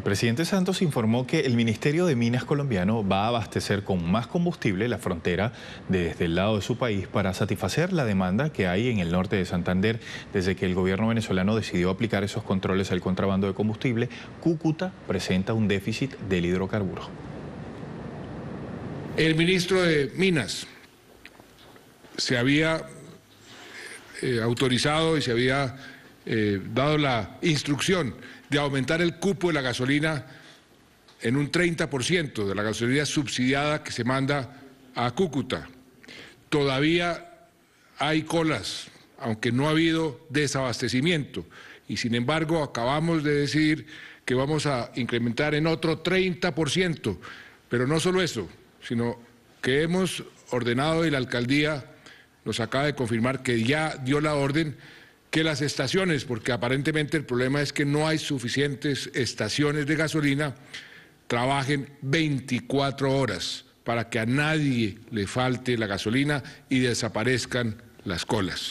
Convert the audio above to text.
El presidente Santos informó que el Ministerio de Minas colombiano va a abastecer con más combustible la frontera desde el lado de su país para satisfacer la demanda que hay en el norte de Santander desde que el gobierno venezolano decidió aplicar esos controles al contrabando de combustible. Cúcuta presenta un déficit del hidrocarburo. El ministro de Minas se había eh, autorizado y se había eh, dado la instrucción de aumentar el cupo de la gasolina en un 30% de la gasolina subsidiada que se manda a Cúcuta. Todavía hay colas, aunque no ha habido desabastecimiento. Y sin embargo, acabamos de decir que vamos a incrementar en otro 30%. Pero no solo eso, sino que hemos ordenado y la alcaldía nos acaba de confirmar que ya dio la orden que las estaciones, porque aparentemente el problema es que no hay suficientes estaciones de gasolina, trabajen 24 horas para que a nadie le falte la gasolina y desaparezcan las colas.